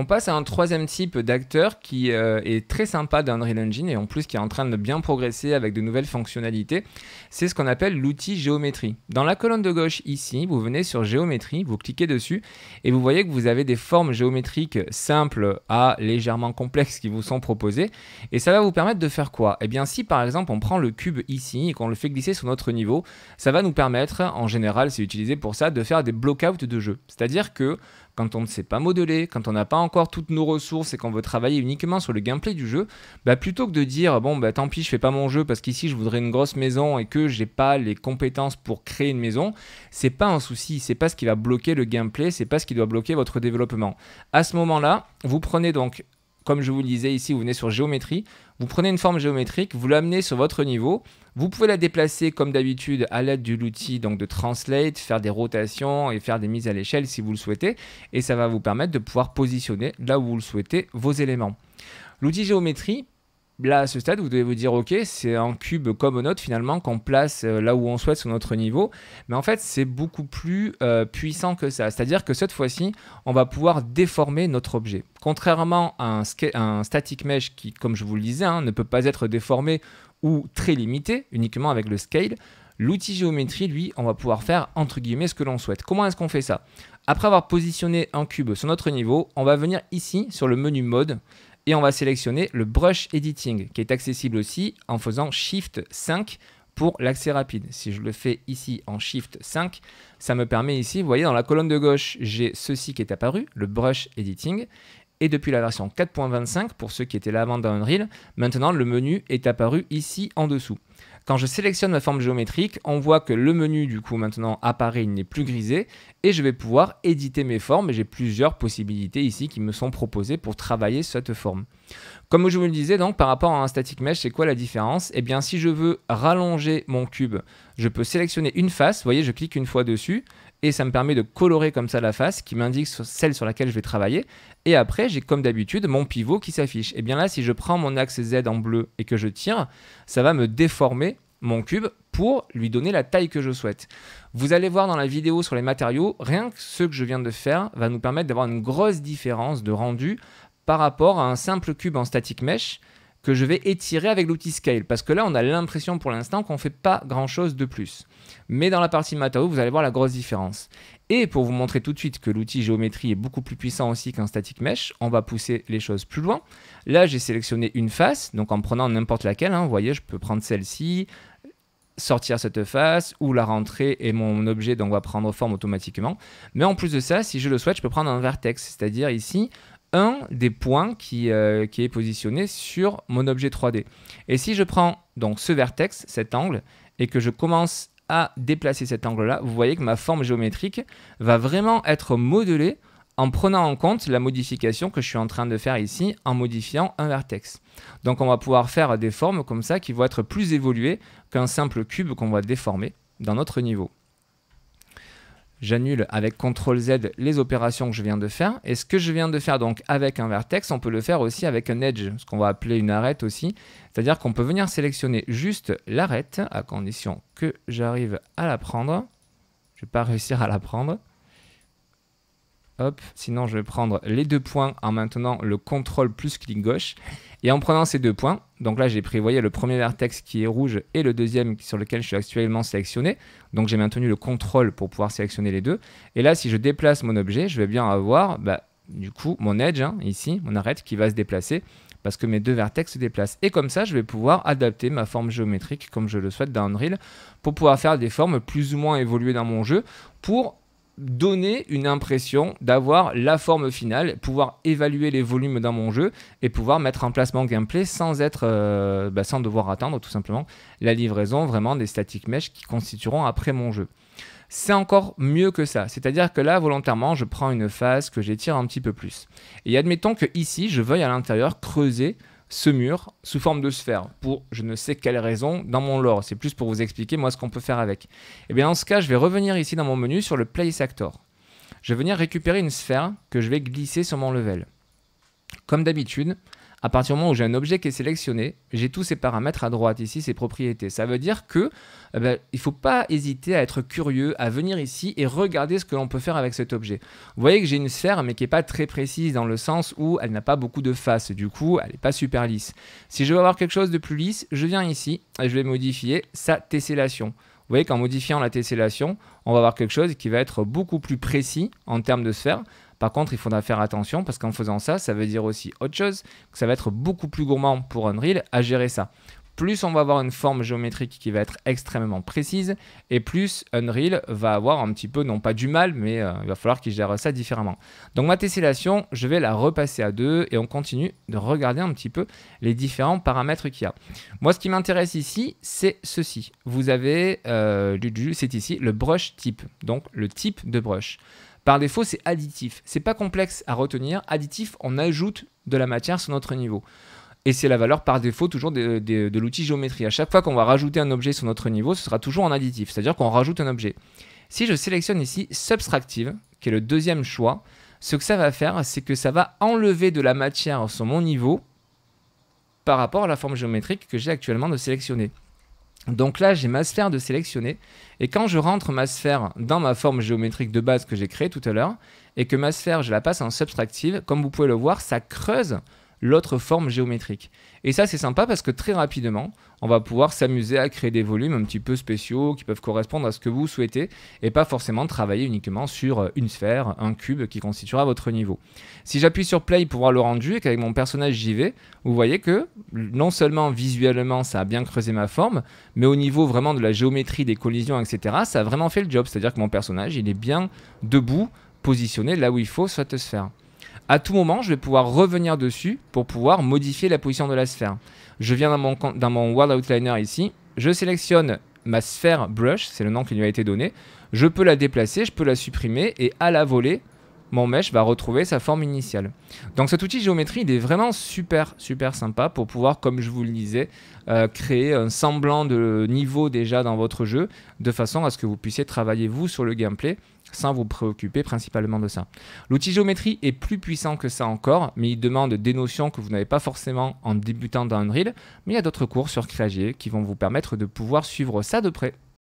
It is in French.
On passe à un troisième type d'acteur qui euh, est très sympa d'Unreal Engine et en plus qui est en train de bien progresser avec de nouvelles fonctionnalités. C'est ce qu'on appelle l'outil géométrie. Dans la colonne de gauche ici, vous venez sur géométrie, vous cliquez dessus et vous voyez que vous avez des formes géométriques simples à légèrement complexes qui vous sont proposées. Et ça va vous permettre de faire quoi Eh bien si par exemple on prend le cube ici et qu'on le fait glisser sur notre niveau, ça va nous permettre, en général c'est utilisé pour ça, de faire des blockouts de jeu. C'est-à-dire que quand on ne sait pas modeler, quand on n'a pas encore toutes nos ressources et qu'on veut travailler uniquement sur le gameplay du jeu, bah, plutôt que de dire bon bah tant pis je fais pas mon jeu parce qu'ici je voudrais une grosse maison et que j'ai pas les compétences pour créer une maison, c'est pas un souci, c'est pas ce qui va bloquer le gameplay, c'est pas ce qui doit bloquer votre développement. À ce moment-là, vous prenez donc comme je vous le disais ici, vous venez sur géométrie, vous prenez une forme géométrique, vous l'amenez sur votre niveau, vous pouvez la déplacer comme d'habitude à l'aide de l'outil donc de translate, faire des rotations et faire des mises à l'échelle si vous le souhaitez, et ça va vous permettre de pouvoir positionner là où vous le souhaitez vos éléments. L'outil géométrie Là, à ce stade, vous devez vous dire, OK, c'est un cube comme un autre finalement qu'on place euh, là où on souhaite sur notre niveau. Mais en fait, c'est beaucoup plus euh, puissant que ça. C'est-à-dire que cette fois-ci, on va pouvoir déformer notre objet. Contrairement à un, static mesh qui, comme je vous le disais, hein, ne peut pas être déformé ou très limité, uniquement avec le scale, l'outil géométrie, lui, on va pouvoir faire entre guillemets ce que l'on souhaite. Comment est-ce qu'on fait ça Après avoir positionné un cube sur notre niveau, on va venir ici sur le menu mode et on va sélectionner le Brush Editing, qui est accessible aussi en faisant Shift 5 pour l'accès rapide. Si je le fais ici en Shift 5, ça me permet ici, vous voyez dans la colonne de gauche, j'ai ceci qui est apparu, le Brush Editing. Et depuis la version 4.25, pour ceux qui étaient là avant dans Unreal, maintenant le menu est apparu ici en dessous. Quand je sélectionne ma forme géométrique, on voit que le menu du coup maintenant apparaît, il n'est plus grisé et je vais pouvoir éditer mes formes j'ai plusieurs possibilités ici qui me sont proposées pour travailler cette forme. Comme je vous le disais donc par rapport à un static mesh, c'est quoi la différence Eh bien si je veux rallonger mon cube, je peux sélectionner une face, vous voyez je clique une fois dessus et ça me permet de colorer comme ça la face qui m'indique celle sur laquelle je vais travailler. Et après, j'ai comme d'habitude mon pivot qui s'affiche. Et eh bien là, si je prends mon axe Z en bleu et que je tire, ça va me déformer mon cube pour lui donner la taille que je souhaite. Vous allez voir dans la vidéo sur les matériaux, rien que ce que je viens de faire va nous permettre d'avoir une grosse différence de rendu par rapport à un simple cube en static mesh que je vais étirer avec l'outil scale parce que là on a l'impression pour l'instant qu'on ne fait pas grand chose de plus. Mais dans la partie matériaux, vous allez voir la grosse différence. Et pour vous montrer tout de suite que l'outil géométrie est beaucoup plus puissant aussi qu'un static mesh, on va pousser les choses plus loin. Là, j'ai sélectionné une face, donc en prenant n'importe laquelle, hein, vous voyez, je peux prendre celle-ci, sortir cette face ou la rentrer et mon objet donc, va prendre forme automatiquement. Mais en plus de ça, si je le souhaite, je peux prendre un vertex, c'est-à-dire ici un des points qui, euh, qui, est positionné sur mon objet 3D. Et si je prends donc ce vertex, cet angle, et que je commence à déplacer cet angle-là, vous voyez que ma forme géométrique va vraiment être modelée en prenant en compte la modification que je suis en train de faire ici en modifiant un vertex. Donc on va pouvoir faire des formes comme ça qui vont être plus évoluées qu'un simple cube qu'on va déformer dans notre niveau. J'annule avec CTRL Z les opérations que je viens de faire. Et ce que je viens de faire donc avec un vertex, on peut le faire aussi avec un edge, ce qu'on va appeler une arête aussi. C'est-à-dire qu'on peut venir sélectionner juste l'arête, à condition que j'arrive à la prendre. Je ne vais pas réussir à la prendre. Hop, sinon je vais prendre les deux points en maintenant le contrôle plus clic gauche. Et en prenant ces deux points, donc là j'ai prévoyé le premier vertex qui est rouge et le deuxième sur lequel je suis actuellement sélectionné. Donc j'ai maintenu le contrôle pour pouvoir sélectionner les deux. Et là, si je déplace mon objet, je vais bien avoir, bah, du coup, mon edge, hein, ici, mon arête qui va se déplacer parce que mes deux vertex se déplacent. Et comme ça, je vais pouvoir adapter ma forme géométrique comme je le souhaite dans Unreal pour pouvoir faire des formes plus ou moins évoluées dans mon jeu pour donner une impression d'avoir la forme finale, pouvoir évaluer les volumes dans mon jeu et pouvoir mettre en place mon gameplay sans être, euh, bah, sans devoir attendre tout simplement la livraison vraiment des statiques mèches qui constitueront après mon jeu c'est encore mieux que ça. C'est-à-dire que là, volontairement, je prends une phase que j'étire un petit peu plus. Et admettons que ici, je veuille à l'intérieur creuser ce mur sous forme de sphère pour je ne sais quelle raison dans mon lore. C'est plus pour vous expliquer moi ce qu'on peut faire avec. Et eh bien en ce cas, je vais revenir ici dans mon menu sur le Place Actor. Je vais venir récupérer une sphère que je vais glisser sur mon level. Comme d'habitude, à partir du moment où j'ai un objet qui est sélectionné, j'ai tous ces paramètres à droite ici, ces propriétés. Ça veut dire que eh ben, il ne faut pas hésiter à être curieux, à venir ici et regarder ce que l'on peut faire avec cet objet. Vous voyez que j'ai une sphère mais qui n'est pas très précise dans le sens où elle n'a pas beaucoup de faces, du coup elle n'est pas super lisse. Si je veux avoir quelque chose de plus lisse, je viens ici et je vais modifier sa tessellation. Vous voyez qu'en modifiant la tessellation, on va avoir quelque chose qui va être beaucoup plus précis en termes de sphère, par contre, il faudra faire attention parce qu'en faisant ça, ça veut dire aussi autre chose, que ça va être beaucoup plus gourmand pour Unreal à gérer ça. Plus on va avoir une forme géométrique qui va être extrêmement précise, et plus Unreal va avoir un petit peu, non pas du mal, mais euh, il va falloir qu'il gère ça différemment. Donc ma tessellation, je vais la repasser à deux et on continue de regarder un petit peu les différents paramètres qu'il y a. Moi, ce qui m'intéresse ici, c'est ceci. Vous avez, euh, c'est ici, le brush type, donc le type de brush. Par défaut, c'est additif. C'est pas complexe à retenir. Additif, on ajoute de la matière sur notre niveau. Et c'est la valeur par défaut toujours de, l'outil géométrie. À chaque fois qu'on va rajouter un objet sur notre niveau, ce sera toujours en additif, c'est-à-dire qu'on rajoute un objet. Si je sélectionne ici Subtractive, qui est le deuxième choix, ce que ça va faire, c'est que ça va enlever de la matière sur mon niveau par rapport à la forme géométrique que j'ai actuellement de sélectionner. Donc là, j'ai ma sphère de sélectionner. Et quand je rentre ma sphère dans ma forme géométrique de base que j'ai créée tout à l'heure, et que ma sphère, je la passe en subtractive, comme vous pouvez le voir, ça creuse l'autre forme géométrique. Et ça, c'est sympa parce que très rapidement, on va pouvoir s'amuser à créer des volumes un petit peu spéciaux qui peuvent correspondre à ce que vous souhaitez et pas forcément travailler uniquement sur euh, une sphère, un cube qui constituera votre niveau. Si j'appuie sur play pour voir le rendu et qu'avec mon personnage j'y vais, vous voyez que non seulement visuellement ça a bien creusé ma forme, mais au niveau vraiment de la géométrie, des collisions, etc., ça a vraiment fait le job. C'est-à-dire que mon personnage, il est bien debout, positionné là où il faut sur cette sphère à tout moment, je vais pouvoir revenir dessus pour pouvoir modifier la position de la sphère. Je viens dans mon, dans mon World Outliner ici, je sélectionne ma sphère brush, c'est le nom qui lui a été donné, je peux la déplacer, je peux la supprimer et à la volée, mon mesh va retrouver sa forme initiale. Donc cet outil géométrie, il est vraiment super, super sympa pour pouvoir, comme je vous le disais, euh, créer un semblant de niveau déjà dans votre jeu, de façon à ce que vous puissiez travailler vous sur le gameplay sans vous préoccuper principalement de ça. L'outil géométrie est plus puissant que ça encore, mais il demande des notions que vous n'avez pas forcément en débutant dans Unreal, mais il y a d'autres cours sur Créagier qui vont vous permettre de pouvoir suivre ça de près.